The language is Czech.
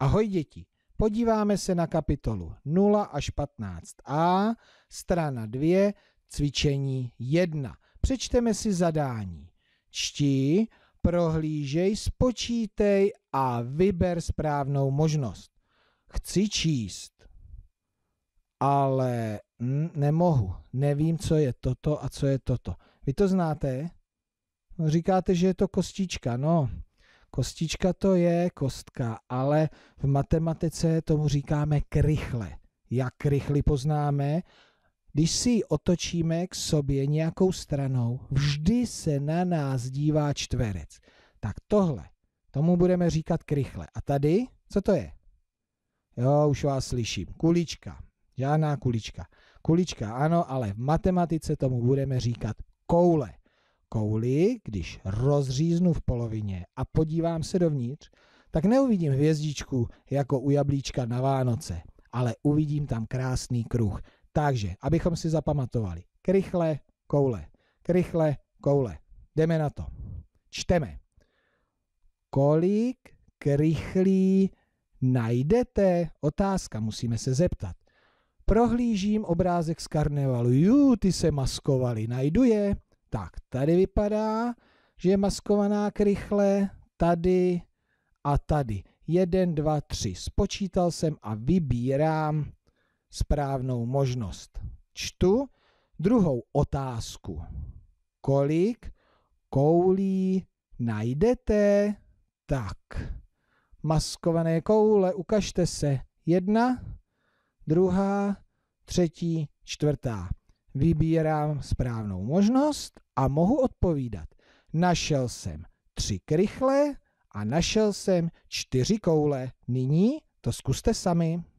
Ahoj děti, podíváme se na kapitolu 0 až 15a, strana 2, cvičení 1. Přečteme si zadání. Čti, prohlížej, spočítej a vyber správnou možnost. Chci číst, ale nemohu. Nevím, co je toto a co je toto. Vy to znáte? No, říkáte, že je to kostička. No, Kostička to je kostka, ale v matematice tomu říkáme krychle. Jak rychly poznáme? Když si ji otočíme k sobě nějakou stranou, vždy se na nás dívá čtverec. Tak tohle, tomu budeme říkat krychle. A tady, co to je? Jo, už vás slyším. Kulička. Žádná kulička. Kulička, ano, ale v matematice tomu budeme říkat koule kouli, když rozříznu v polovině a podívám se dovnitř, tak neuvidím hvězdičku jako u jablíčka na Vánoce, ale uvidím tam krásný kruh. Takže, abychom si zapamatovali, krychle, koule, krychle, koule. Jdeme na to. Čteme. Kolik krychlí najdete? Otázka, musíme se zeptat. Prohlížím obrázek z karnevalu. Jú, ty se maskovali, najdu je. Tak, tady vypadá, že je maskovaná krychle tady a tady. 1, 2, 3. Spočítal jsem a vybírám správnou možnost. Čtu druhou otázku. Kolik koulí najdete? Tak, maskované koule, ukažte se. Jedna, druhá, třetí, čtvrtá. Vybírám správnou možnost a mohu odpovídat. Našel jsem tři krychle a našel jsem čtyři koule. Nyní to zkuste sami.